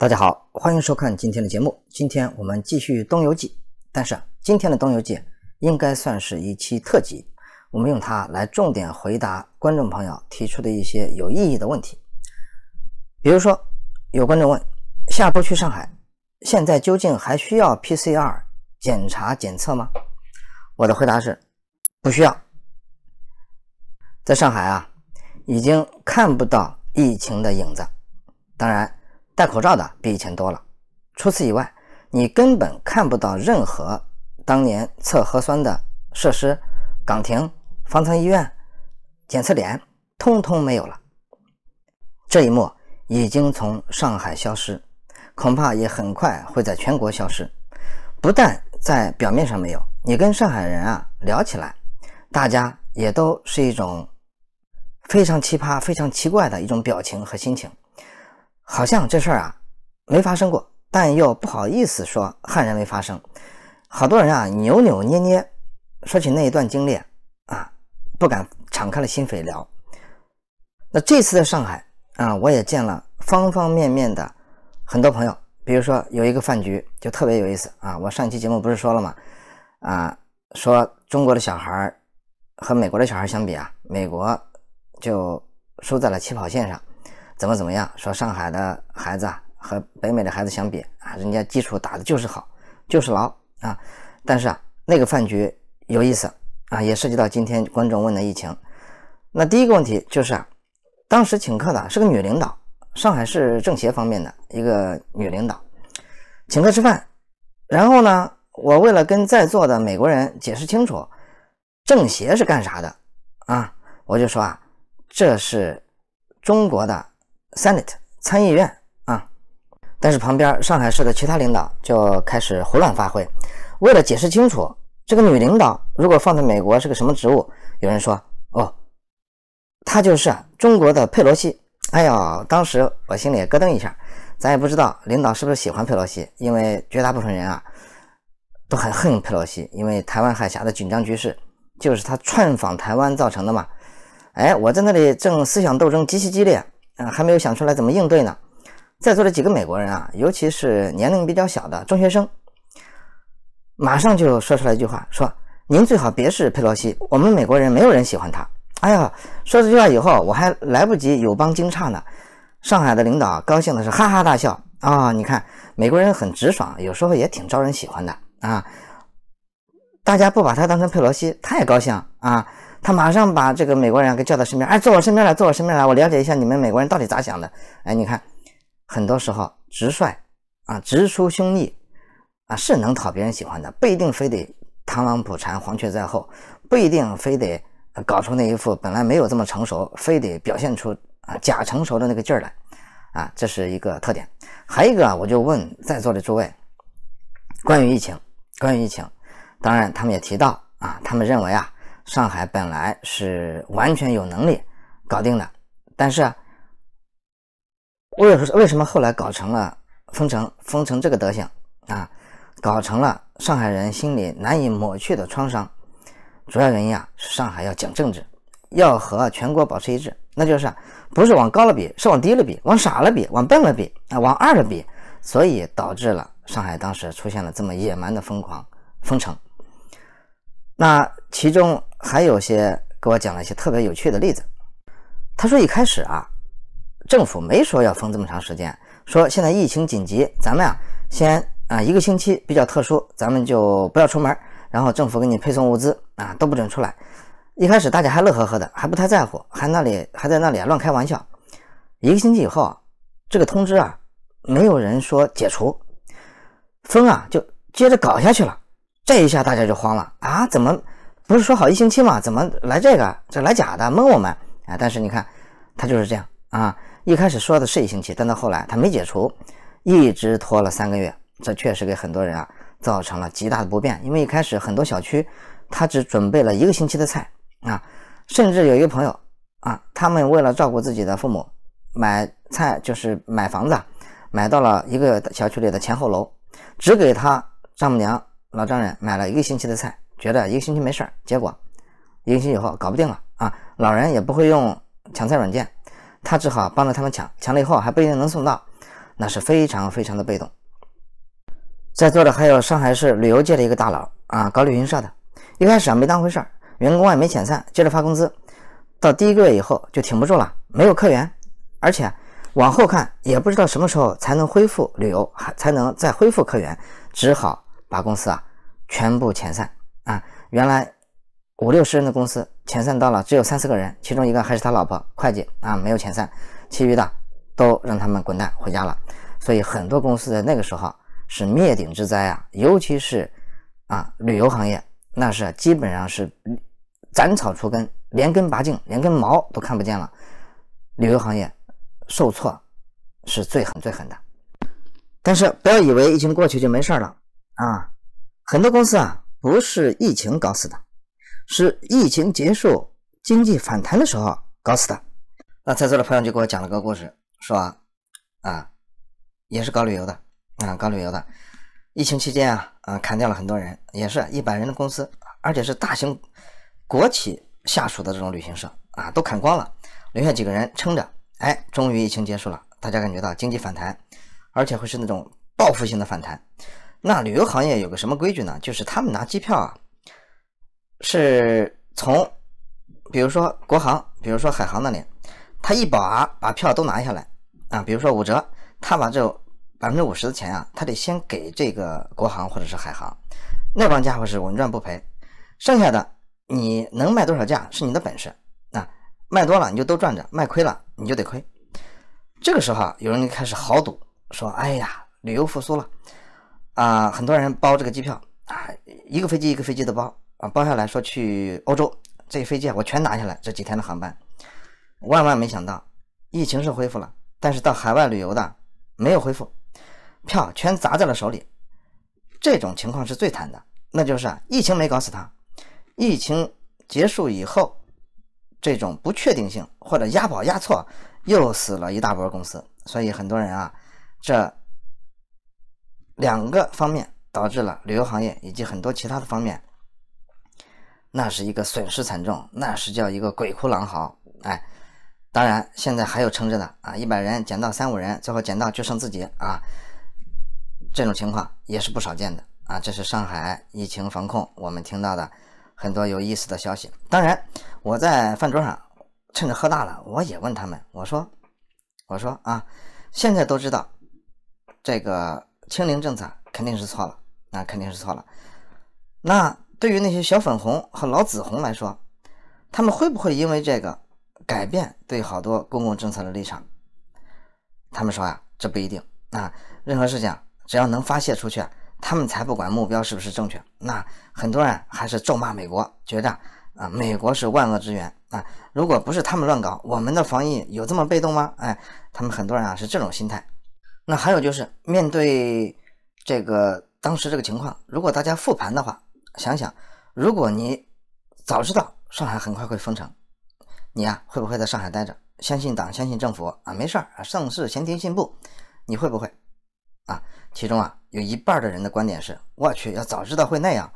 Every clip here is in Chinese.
大家好，欢迎收看今天的节目。今天我们继续《东游记》，但是今天的《东游记》应该算是一期特辑，我们用它来重点回答观众朋友提出的一些有意义的问题。比如说，有观众问：下周去上海，现在究竟还需要 PCR 检查检测吗？我的回答是：不需要。在上海啊，已经看不到疫情的影子。当然。戴口罩的比以前多了。除此以外，你根本看不到任何当年测核酸的设施、岗亭、方舱医院、检测点，通通没有了。这一幕已经从上海消失，恐怕也很快会在全国消失。不但在表面上没有，你跟上海人啊聊起来，大家也都是一种非常奇葩、非常奇怪的一种表情和心情。好像这事儿啊没发生过，但又不好意思说悍人没发生。好多人啊扭扭捏捏，说起那一段经历啊，不敢敞开了心扉聊。那这次在上海啊，我也见了方方面面的很多朋友。比如说有一个饭局就特别有意思啊，我上期节目不是说了吗？啊，说中国的小孩和美国的小孩相比啊，美国就输在了起跑线上。怎么怎么样说上海的孩子啊和北美的孩子相比啊人家基础打的就是好就是牢啊但是啊那个饭局有意思啊也涉及到今天观众问的疫情那第一个问题就是啊当时请客的是个女领导上海市政协方面的一个女领导请客吃饭然后呢我为了跟在座的美国人解释清楚政协是干啥的啊我就说啊这是中国的。Senate 参议院啊，但是旁边上海市的其他领导就开始胡乱发挥。为了解释清楚这个女领导如果放在美国是个什么职务，有人说：“哦，她就是中国的佩洛西。”哎呀，当时我心里也咯噔一下，咱也不知道领导是不是喜欢佩洛西，因为绝大部分人啊都很恨佩洛西，因为台湾海峡的紧张局势就是他串访台湾造成的嘛。哎，我在那里正思想斗争极其激烈。还没有想出来怎么应对呢，在座的几个美国人啊，尤其是年龄比较小的中学生，马上就说出来一句话，说：“您最好别是佩洛西，我们美国人没有人喜欢他。”哎呀，说这句话以后，我还来不及友邦惊诧呢，上海的领导高兴的是哈哈大笑啊！你看美国人很直爽，有时候也挺招人喜欢的啊，大家不把他当成佩洛西，他也高兴啊。他马上把这个美国人给叫到身边，哎，坐我身边来，坐我身边来，我了解一下你们美国人到底咋想的。哎，你看，很多时候直率，啊，直抒胸臆，啊，是能讨别人喜欢的，不一定非得螳螂捕蝉黄雀在后，不一定非得搞出那一副本来没有这么成熟，非得表现出啊假成熟的那个劲儿来，啊，这是一个特点。还一个啊，我就问在座的诸位，关于疫情，关于疫情，当然他们也提到啊，他们认为啊。上海本来是完全有能力搞定的，但是，我为什么后来搞成了封城？封城这个德行啊，搞成了上海人心里难以抹去的创伤。主要原因啊，是上海要讲政治，要和全国保持一致，那就是不是往高了比，是往低了比，往傻了比，往笨了比啊，往二了比，所以导致了上海当时出现了这么野蛮的疯狂封城。那。其中还有些给我讲了一些特别有趣的例子。他说一开始啊，政府没说要封这么长时间，说现在疫情紧急，咱们啊先啊一个星期比较特殊，咱们就不要出门。然后政府给你配送物资啊，都不准出来。一开始大家还乐呵呵的，还不太在乎，还那里还在那里乱开玩笑。一个星期以后，这个通知啊，没有人说解除，封啊就接着搞下去了。这一下大家就慌了啊，怎么？不是说好一星期吗？怎么来这个？这来假的，蒙我们啊！但是你看，他就是这样啊。一开始说的是一星期，但到后来他没解除，一直拖了三个月。这确实给很多人啊造成了极大的不便。因为一开始很多小区他只准备了一个星期的菜啊，甚至有一个朋友啊，他们为了照顾自己的父母，买菜就是买房子，买到了一个小区里的前后楼，只给他丈母娘、老丈人买了一个星期的菜。觉得一个星期没事儿，结果一个星期以后搞不定了啊！老人也不会用抢菜软件，他只好帮着他们抢，抢了以后还不一定能送到，那是非常非常的被动。在座的还有上海市旅游界的一个大佬啊，搞旅行社的，一开始啊没当回事儿，员工也没遣散，接着发工资，到第一个月以后就挺不住了，没有客源，而且往后看也不知道什么时候才能恢复旅游，还才能再恢复客源，只好把公司啊全部遣散。啊，原来五六十人的公司遣散到了只有三四个人，其中一个还是他老婆会计啊，没有遣散，其余的都让他们滚蛋回家了。所以很多公司在那个时候是灭顶之灾啊，尤其是啊旅游行业，那是基本上是斩草除根，连根拔净，连根毛都看不见了。旅游行业受挫是最狠最狠的，但是不要以为疫情过去就没事了啊，很多公司啊。不是疫情搞死的，是疫情结束、经济反弹的时候搞死的。那在座的朋友就给我讲了个故事，说啊，也是搞旅游的啊，搞旅游的，疫情期间啊啊砍掉了很多人，也是一百人的公司，而且是大型国企下属的这种旅行社啊，都砍光了，留下几个人撑着。哎，终于疫情结束了，大家感觉到经济反弹，而且会是那种报复性的反弹。那旅游行业有个什么规矩呢？就是他们拿机票啊，是从，比如说国航，比如说海航那里，他一把把票都拿下来啊，比如说五折，他把这百分之五十的钱啊，他得先给这个国航或者是海航，那帮家伙是稳赚不赔，剩下的你能卖多少价是你的本事，那卖多了你就都赚着，卖亏了你就得亏。这个时候啊，有人就开始豪赌，说：“哎呀，旅游复苏了。”啊，很多人包这个机票啊，一个飞机一个飞机的包啊，包下来说去欧洲，这飞机我全拿下来这几天的航班。万万没想到，疫情是恢复了，但是到海外旅游的没有恢复，票全砸在了手里。这种情况是最惨的，那就是啊，疫情没搞死他，疫情结束以后，这种不确定性或者押宝押错，又死了一大波公司。所以很多人啊，这。两个方面导致了旅游行业以及很多其他的方面，那是一个损失惨重，那是叫一个鬼哭狼嚎，哎，当然现在还有撑着的啊，一百人减到三五人，最后减到就剩自己啊，这种情况也是不少见的啊。这是上海疫情防控我们听到的很多有意思的消息。当然，我在饭桌上趁着喝大了，我也问他们，我说，我说啊，现在都知道这个。清零政策肯定是错了，那肯定是错了。那对于那些小粉红和老紫红来说，他们会不会因为这个改变对好多公共政策的立场？他们说啊，这不一定啊。任何事情只要能发泄出去，他们才不管目标是不是正确。那很多人还是咒骂美国，觉得啊，美国是万恶之源啊。如果不是他们乱搞，我们的防疫有这么被动吗？哎，他们很多人啊是这种心态。那还有就是面对这个当时这个情况，如果大家复盘的话，想想，如果你早知道上海很快会封城，你呀会不会在上海待着？相信党，相信政府啊，没事儿啊，盛世先庭信步，你会不会啊？其中啊有一半的人的观点是：我去，要早知道会那样，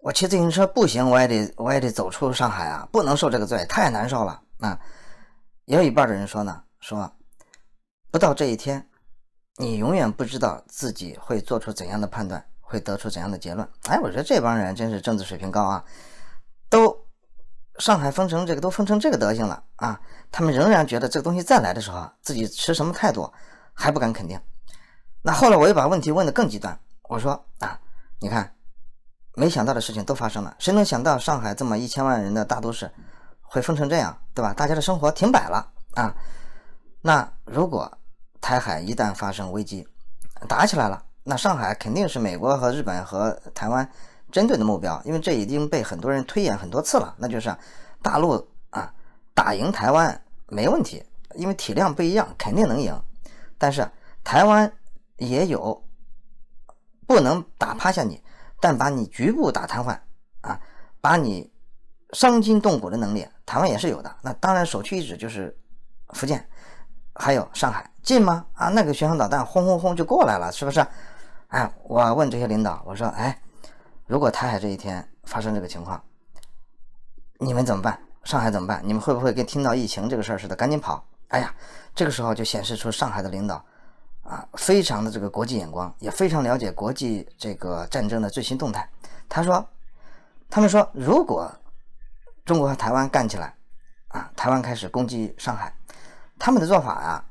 我骑自行车不行，我也得我也得走出上海啊，不能受这个罪，太难受了啊！也有一半的人说呢，说不到这一天。你永远不知道自己会做出怎样的判断，会得出怎样的结论。哎，我觉得这帮人真是政治水平高啊！都上海封城，这个都封成这个德行了啊！他们仍然觉得这个东西再来的时候，自己持什么态度还不敢肯定。那后来我又把问题问得更极端，我说啊，你看，没想到的事情都发生了，谁能想到上海这么一千万人的大都市会封成这样，对吧？大家的生活停摆了啊！那如果……台海一旦发生危机，打起来了，那上海肯定是美国和日本和台湾针对的目标，因为这已经被很多人推演很多次了。那就是大陆啊，打赢台湾没问题，因为体量不一样，肯定能赢。但是台湾也有不能打趴下你，但把你局部打瘫痪啊，把你伤筋动骨的能力，台湾也是有的。那当然首屈一指就是福建。还有上海近吗？啊，那个巡航导弹轰轰轰就过来了，是不是？哎，我问这些领导，我说，哎，如果台海这一天发生这个情况，你们怎么办？上海怎么办？你们会不会跟听到疫情这个事儿似的赶紧跑？哎呀，这个时候就显示出上海的领导，啊，非常的这个国际眼光，也非常了解国际这个战争的最新动态。他说，他们说，如果中国和台湾干起来，啊，台湾开始攻击上海。他们的做法啊，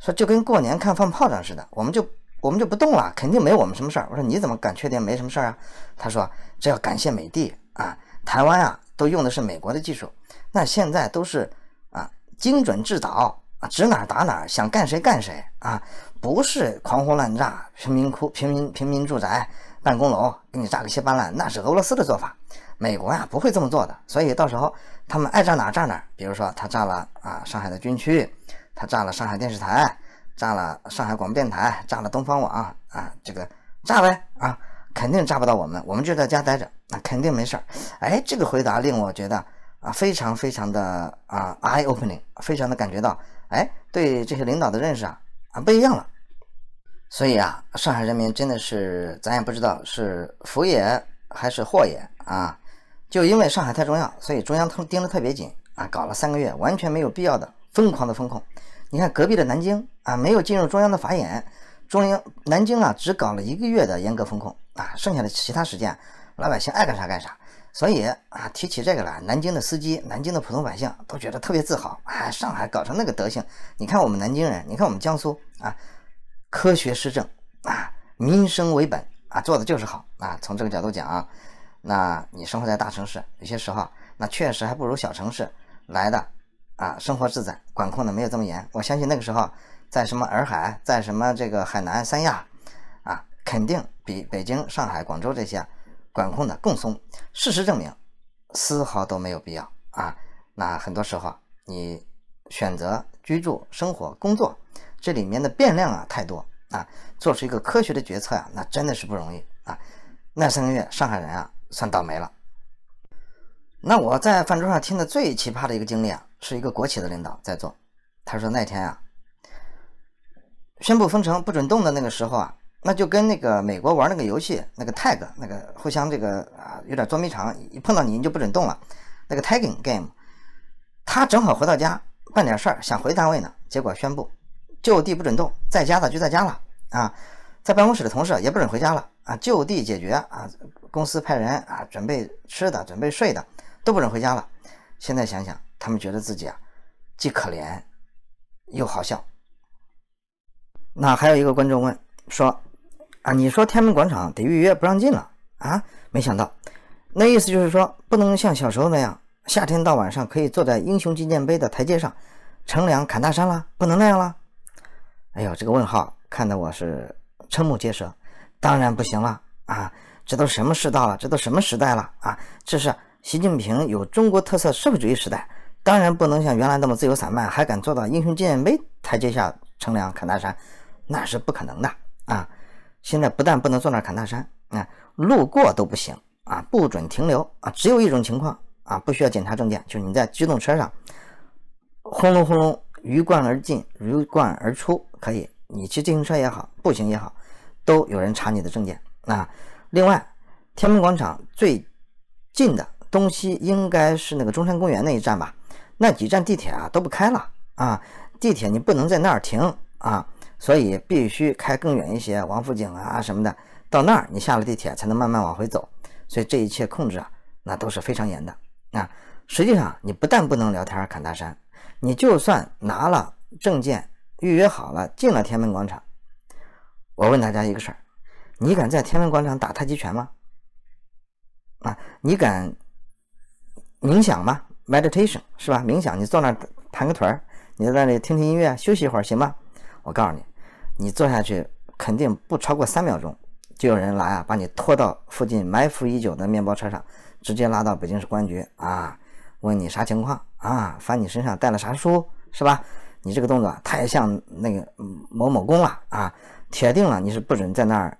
说就跟过年看放炮仗似的，我们就我们就不动了，肯定没我们什么事儿。我说你怎么敢确定没什么事儿啊？他说这要感谢美帝啊，台湾啊都用的是美国的技术，那现在都是啊精准制导啊，指哪打哪，想干谁干谁啊，不是狂轰滥炸贫民窟、平民、平民住宅、办公楼，给你炸个稀巴烂，那是俄罗斯的做法。美国呀不会这么做的，所以到时候他们爱炸哪炸哪。比如说他炸了啊上海的军区，他炸了上海电视台，炸了上海广播电台，炸了东方网啊，这个炸呗啊，肯定炸不到我们，我们就在家待着，那肯定没事儿。哎，这个回答令我觉得啊非常非常的啊 eye opening，非常的感觉到哎对这些领导的认识啊啊不一样了。所以啊，上海人民真的是咱也不知道是福也还是祸也啊。就因为上海太重要，所以中央盯得特别紧啊！搞了三个月，完全没有必要的疯狂的风控。你看隔壁的南京啊，没有进入中央的法眼，中央南京啊只搞了一个月的严格风控啊，剩下的其他时间老百姓爱干啥干啥。所以啊，提起这个来，南京的司机、南京的普通百姓都觉得特别自豪啊！上海搞成那个德行，你看我们南京人，你看我们江苏啊，科学施政啊，民生为本啊，做的就是好啊！从这个角度讲啊。那你生活在大城市，有些时候那确实还不如小城市来的啊，生活自在，管控的没有这么严。我相信那个时候在什么洱海，在什么这个海南三亚啊，肯定比北京、上海、广州这些管控的更松。事实证明，丝毫都没有必要啊。那很多时候你选择居住、生活、工作，这里面的变量啊太多啊，做出一个科学的决策呀，那真的是不容易啊。那三个月，上海人啊。算倒霉了。那我在饭桌上听的最奇葩的一个经历啊，是一个国企的领导在做。他说那天啊，宣布封城不准动的那个时候啊，那就跟那个美国玩那个游戏，那个 tag 那个互相这个啊有点捉迷藏，一碰到你就不准动了，那个 tagging game。他正好回到家办点事儿，想回单位呢，结果宣布就地不准动，在家的就在家了啊，在办公室的同事也不准回家了。啊，就地解决啊！公司派人啊，准备吃的，准备睡的，都不准回家了。现在想想，他们觉得自己啊，既可怜又好笑。那还有一个观众问说：“啊，你说天安门广场得预约不让进了啊？没想到，那意思就是说不能像小时候那样，夏天到晚上可以坐在英雄纪念碑的台阶上乘凉侃大山了，不能那样了。”哎呦，这个问号看得我是瞠目结舌。当然不行了啊！这都什么世道了，这都什么时代了啊！这是习近平有中国特色社会主义时代，当然不能像原来那么自由散漫，还敢坐到英雄纪念碑台阶下乘凉侃大山，那是不可能的啊！现在不但不能坐那儿侃大山啊，路过都不行啊，不准停留啊！只有一种情况啊，不需要检查证件，就是你在机动车上，轰隆轰隆鱼贯而进，鱼贯而出可以。你骑自行车也好，步行也好。都有人查你的证件啊！另外，天安门广场最近的东西应该是那个中山公园那一站吧？那几站地铁啊都不开了啊！地铁你不能在那儿停啊，所以必须开更远一些，王府井啊什么的，到那儿你下了地铁才能慢慢往回走。所以这一切控制啊，那都是非常严的啊！实际上，你不但不能聊天侃大山，你就算拿了证件预约好了，进了天安门广场。我问大家一个事儿，你敢在天安门广场打太极拳吗？啊，你敢冥想吗？meditation 是吧？冥想，你坐那儿盘个腿儿，你在那里听听音乐，休息一会儿行吗？我告诉你，你坐下去肯定不超过三秒钟，就有人来啊，把你拖到附近埋伏已久的面包车上，直接拉到北京市公安局啊，问你啥情况啊？翻你身上带了啥书是吧？你这个动作太像那个某某公了啊！铁定了，你是不准在那儿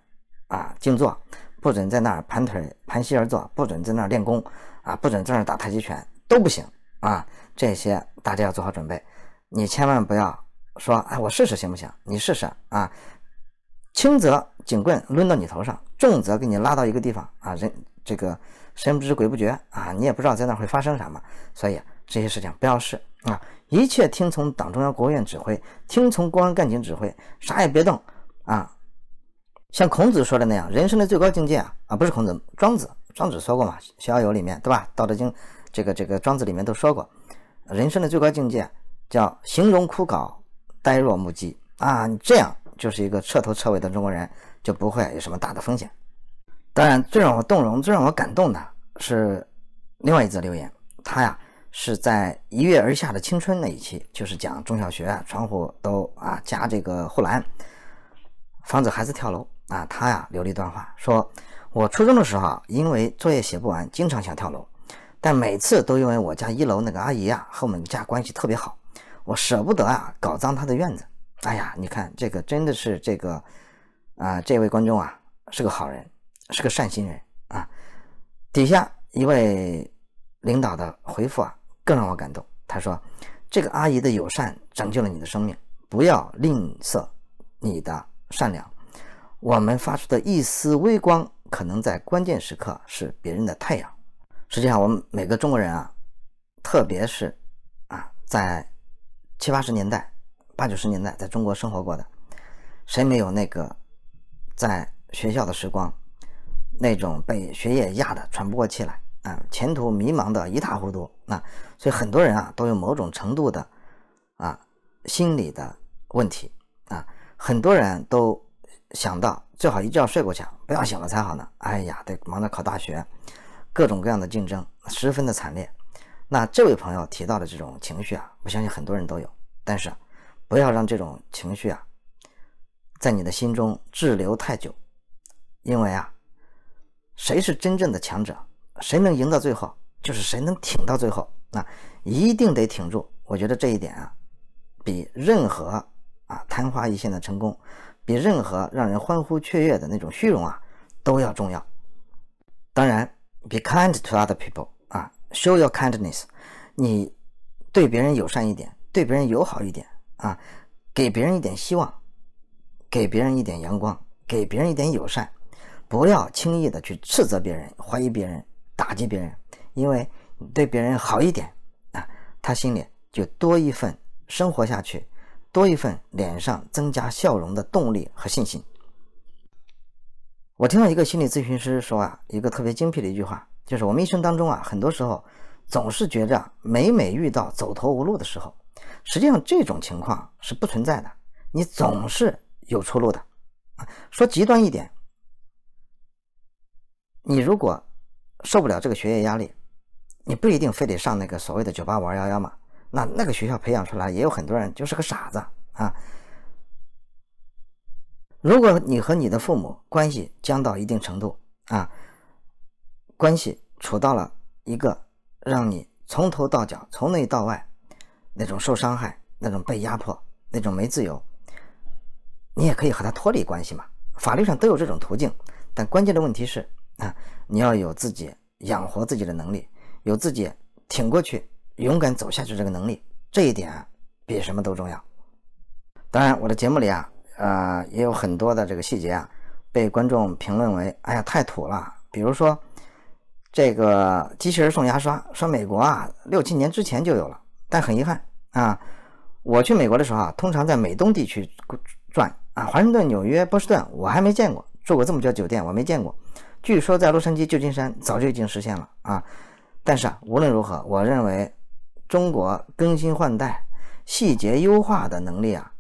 啊静坐，不准在那儿盘腿盘膝而坐，不准在那儿练功啊，不准在那儿打太极拳都不行啊！这些大家要做好准备，你千万不要说，哎，我试试行不行？你试试啊！轻则警棍抡到你头上，重则给你拉到一个地方啊！人这个神不知鬼不觉啊，你也不知道在那儿会发生什么。所以这些事情不要试啊！一切听从党中央、国务院指挥，听从公安干警指挥，啥也别动。啊，像孔子说的那样，人生的最高境界啊啊，不是孔子，庄子，庄子说过嘛，《逍遥游》里面对吧，《道德经》这个这个庄子里面都说过，人生的最高境界叫形容枯槁，呆若木鸡啊，这样就是一个彻头彻尾的中国人，就不会有什么大的风险。当然，最让我动容、最让我感动的是另外一则留言，他呀是在《一跃而下》的青春那一期，就是讲中小学啊，窗户都啊加这个护栏。防止孩子跳楼啊！他呀留了一段话，说我初中的时候啊，因为作业写不完，经常想跳楼，但每次都因为我家一楼那个阿姨啊，和我们家关系特别好，我舍不得啊，搞脏她的院子。哎呀，你看这个真的是这个啊！这位观众啊，是个好人，是个善心人啊！底下一位领导的回复啊，更让我感动。他说：“这个阿姨的友善拯救了你的生命，不要吝啬你的。”善良，我们发出的一丝微光，可能在关键时刻是别人的太阳。实际上，我们每个中国人啊，特别是啊，在七八十年代、八九十年代在中国生活过的，谁没有那个在学校的时光？那种被学业压得喘不过气来啊，前途迷茫的一塌糊涂啊。所以，很多人啊，都有某种程度的啊心理的问题啊。很多人都想到最好一觉睡过去，不要醒了才好呢。哎呀，得忙着考大学，各种各样的竞争，十分的惨烈。那这位朋友提到的这种情绪啊，我相信很多人都有。但是，不要让这种情绪啊，在你的心中滞留太久，因为啊，谁是真正的强者，谁能赢到最后，就是谁能挺到最后。那一定得挺住。我觉得这一点啊，比任何。啊，昙花一现的成功，比任何让人欢呼雀跃的那种虚荣啊，都要重要。当然，be kind to other people 啊，show your kindness。你对别人友善一点，对别人友好一点啊，给别人一点希望，给别人一点阳光，给别人一点友善。不要轻易的去斥责别人、怀疑别人、打击别人，因为你对别人好一点啊，他心里就多一份生活下去。多一份脸上增加笑容的动力和信心。我听到一个心理咨询师说啊，一个特别精辟的一句话，就是我们一生当中啊，很多时候总是觉着每每遇到走投无路的时候，实际上这种情况是不存在的，你总是有出路的。说极端一点，你如果受不了这个学业压力，你不一定非得上那个所谓的九八五二幺幺嘛。那那个学校培养出来也有很多人就是个傻子啊！如果你和你的父母关系僵到一定程度啊，关系处到了一个让你从头到脚、从内到外那种受伤害、那种被压迫、那种没自由，你也可以和他脱离关系嘛。法律上都有这种途径，但关键的问题是啊，你要有自己养活自己的能力，有自己挺过去。勇敢走下去这个能力，这一点比什么都重要。当然，我的节目里啊，呃，也有很多的这个细节啊，被观众评论为“哎呀，太土了”。比如说，这个机器人送牙刷，说美国啊，六七年之前就有了，但很遗憾啊，我去美国的时候啊，通常在美东地区转啊，华盛顿、纽约、波士顿，我还没见过住过这么多酒店，我没见过。据说在洛杉矶、旧金山早就已经实现了啊，但是啊，无论如何，我认为。中国更新换代、细节优化的能力啊，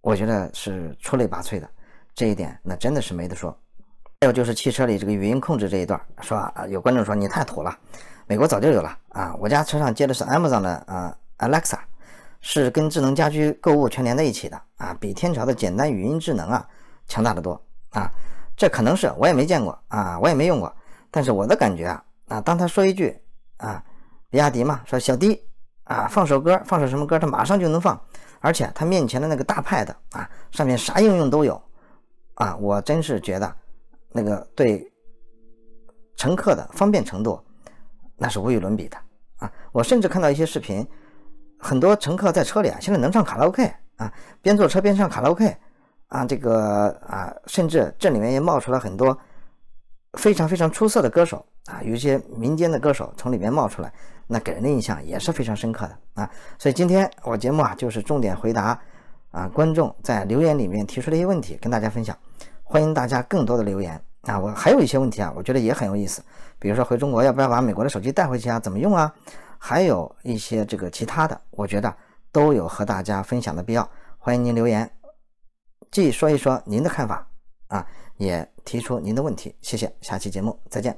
我觉得是出类拔萃的，这一点那真的是没得说。还有就是汽车里这个语音控制这一段，是吧？有观众说你太土了，美国早就有了啊！我家车上接的是 Amazon 的啊 Alexa，是跟智能家居、购物全连在一起的啊，比天朝的简单语音智能啊强大的多啊！这可能是我也没见过啊，我也没用过，但是我的感觉啊，啊，当他说一句啊。比亚迪嘛，说小迪啊，放首歌，放首什么歌，他马上就能放。而且他面前的那个大 Pad 啊，上面啥应用都有啊。我真是觉得那个对乘客的方便程度那是无与伦比的啊。我甚至看到一些视频，很多乘客在车里啊，现在能唱卡拉 OK 啊，边坐车边唱卡拉 OK 啊。这个啊，甚至这里面也冒出了很多。非常非常出色的歌手啊，有一些民间的歌手从里面冒出来，那给人的印象也是非常深刻的啊。所以今天我节目啊，就是重点回答啊观众在留言里面提出的一些问题，跟大家分享。欢迎大家更多的留言啊，我还有一些问题啊，我觉得也很有意思，比如说回中国要不要把美国的手机带回去啊，怎么用啊，还有一些这个其他的，我觉得都有和大家分享的必要。欢迎您留言，继续说一说您的看法啊。也提出您的问题，谢谢，下期节目再见。